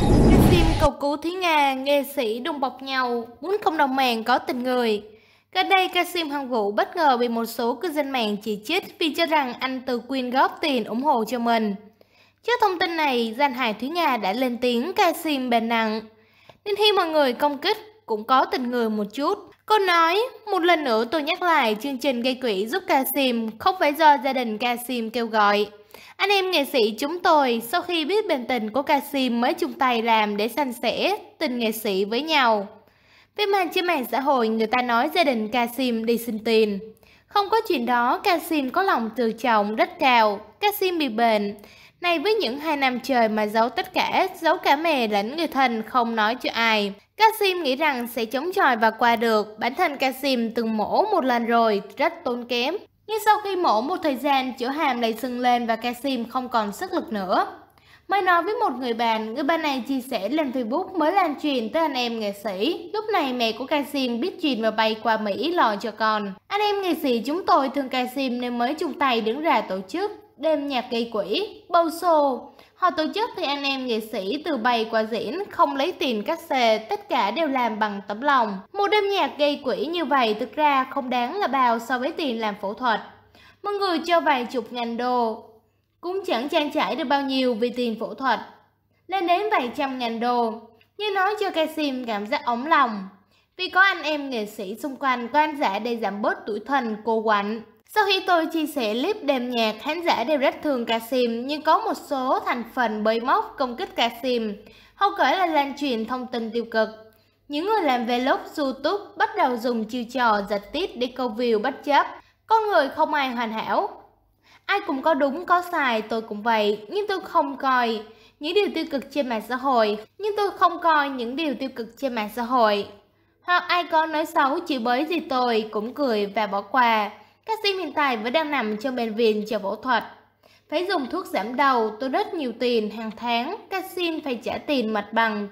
Cái phim cầu cứu Thúy Nga, nghệ sĩ đùng bọc nhau, muốn không đồng mạng có tình người. Gần đây, ca sĩ Hoàng Vũ bất ngờ bị một số cư dân mạng chỉ trích vì cho rằng anh từ quyên góp tiền ủng hộ cho mình. Trước thông tin này, danh hài Thúy Nga đã lên tiếng ca sĩ bền nặng. Nên khi mọi người công kích, cũng có tình người một chút. Cô nói, một lần nữa tôi nhắc lại chương trình gây quỹ giúp ca sim không phải do gia đình ca sim kêu gọi. Anh em nghệ sĩ chúng tôi sau khi biết bệnh tình của Kasim mới chung tay làm để san sẻ tình nghệ sĩ với nhau. với màn trên mạng xã hội người ta nói gia đình Kasim đi xin tiền. Không có chuyện đó, Kasim có lòng từ trọng rất cao. Kasim bị bệnh. Này với những hai năm trời mà giấu tất cả, giấu cả mẹ lẫn người thân không nói cho ai. Kasim nghĩ rằng sẽ chống chọi và qua được. Bản thân Kasim từng mổ một lần rồi, rất tốn kém. Nhưng sau khi mổ một thời gian, chữa hàm lại sưng lên và Kasim không còn sức lực nữa. Mới nói với một người bạn, người bạn này chia sẻ lên Facebook mới lan truyền tới anh em nghệ sĩ. Lúc này mẹ của Kasim biết chuyện và bay qua Mỹ lo cho con. Anh em nghệ sĩ chúng tôi thương Kasim nên mới chung tay đứng ra tổ chức đêm nhạc gây quỹ, bầu xô. Họ tổ chức thì anh em nghệ sĩ từ bay qua diễn, không lấy tiền cắt xê, tất cả đều làm bằng tấm lòng. Một đêm nhạc gây quỹ như vậy thực ra không đáng là bao so với tiền làm phẫu thuật. Mọi người cho vài chục ngàn đô, cũng chẳng trang trải được bao nhiêu vì tiền phẫu thuật. Lên đến vài trăm ngàn đô, như nói cho Kasim cảm giác ống lòng. Vì có anh em nghệ sĩ xung quanh quan khán giả để giảm bớt tuổi thần cô quạnh. Sau khi tôi chia sẻ clip đêm nhạc, khán giả đều rất thương Kasim nhưng có một số thành phần bơi móc công kích Kasim, hậu kể là lan truyền thông tin tiêu cực. Những người làm vlog YouTube bắt đầu dùng chiêu trò giật tít để câu view bất chấp. Con người không ai hoàn hảo. Ai cũng có đúng có sai, tôi cũng vậy, nhưng tôi không coi những điều tiêu cực trên mạng xã hội, nhưng tôi không coi những điều tiêu cực trên mạng xã hội. Hoặc ai có nói xấu chỉ bới gì tôi cũng cười và bỏ qua. Các sinh hiện tại vẫn đang nằm trong bệnh viện chờ phẫu thuật. Phải dùng thuốc giảm đầu, tôi rất nhiều tiền hàng tháng, các sim phải trả tiền mặt bằng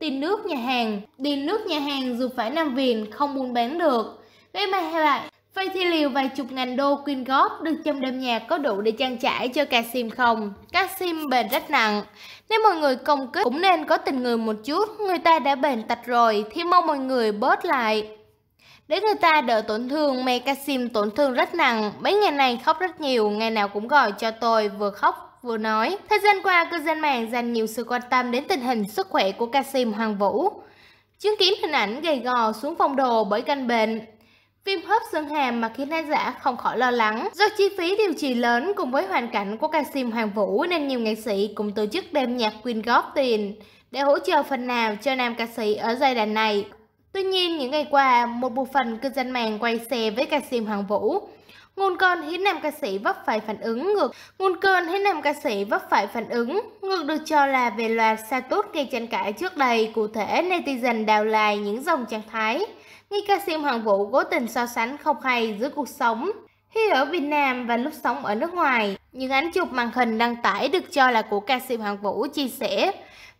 tiền nước nhà hàng, tiền nước nhà hàng dù phải nằm viện không buôn bán được. Vậy mà hay lại, vay thì liều vài chục ngàn đô quyên góp được trong đêm nhạc có đủ để trang trải cho ca sim không? Ca sim bền rất nặng. Nếu mọi người công kích cũng nên có tình người một chút, người ta đã bền tật rồi thì mong mọi người bớt lại. Để người ta đỡ tổn thương, mẹ Kasim tổn thương rất nặng. Mấy ngày này khóc rất nhiều, ngày nào cũng gọi cho tôi, vừa khóc vừa nói. Thời gian qua, cư dân mạng dành nhiều sự quan tâm đến tình hình sức khỏe của ca sĩ Hoàng Vũ. Chứng kiến hình ảnh gầy gò xuống phòng đồ bởi căn bệnh, phim hấp xương hàm mà khiến khán giả không khỏi lo lắng. Do chi phí điều trị lớn cùng với hoàn cảnh của ca sĩ Hoàng Vũ nên nhiều nghệ sĩ cùng tổ chức đêm nhạc quyên góp tiền để hỗ trợ phần nào cho nam ca sĩ ở giai đoạn này. Tuy nhiên, những ngày qua, một bộ phận cư dân mạng quay xe với ca sĩ Hoàng Vũ Ngôn cơn hít nam ca sĩ vấp phải phản ứng ngược. Ngôn cơn hít nam ca sĩ vấp phải phản ứng ngược được cho là về loạt tốt gây tranh cãi trước đây, cụ thể netizen đào lại những dòng trạng thái. Nghi ca sĩ Hoàng Vũ cố tình so sánh không hay giữa cuộc sống khi ở Việt Nam và lúc sống ở nước ngoài. Những ảnh chụp màn hình đăng tải được cho là của ca sĩ Hoàng Vũ chia sẻ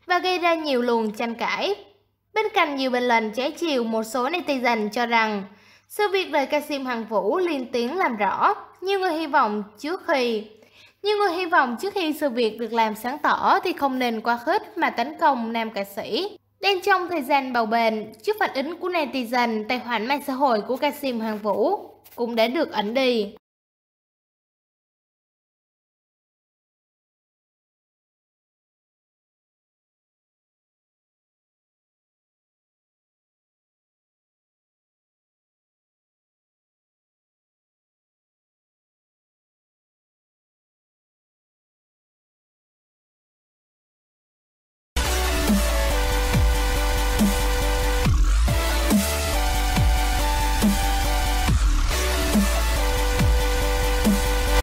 và gây ra nhiều luồng tranh cãi. Bên cạnh nhiều bình luận trái chiều, một số netizen cho rằng sự việc về ca sĩ Hoàng Vũ liên tiếng làm rõ, nhiều người hy vọng trước khi nhiều người hy vọng trước khi sự việc được làm sáng tỏ thì không nên quá khích mà tấn công nam ca sĩ. Đang trong thời gian bầu bền, trước phản ứng của netizen, tài khoản mạng xã hội của ca sĩ Hoàng Vũ cũng đã được ẩn đi.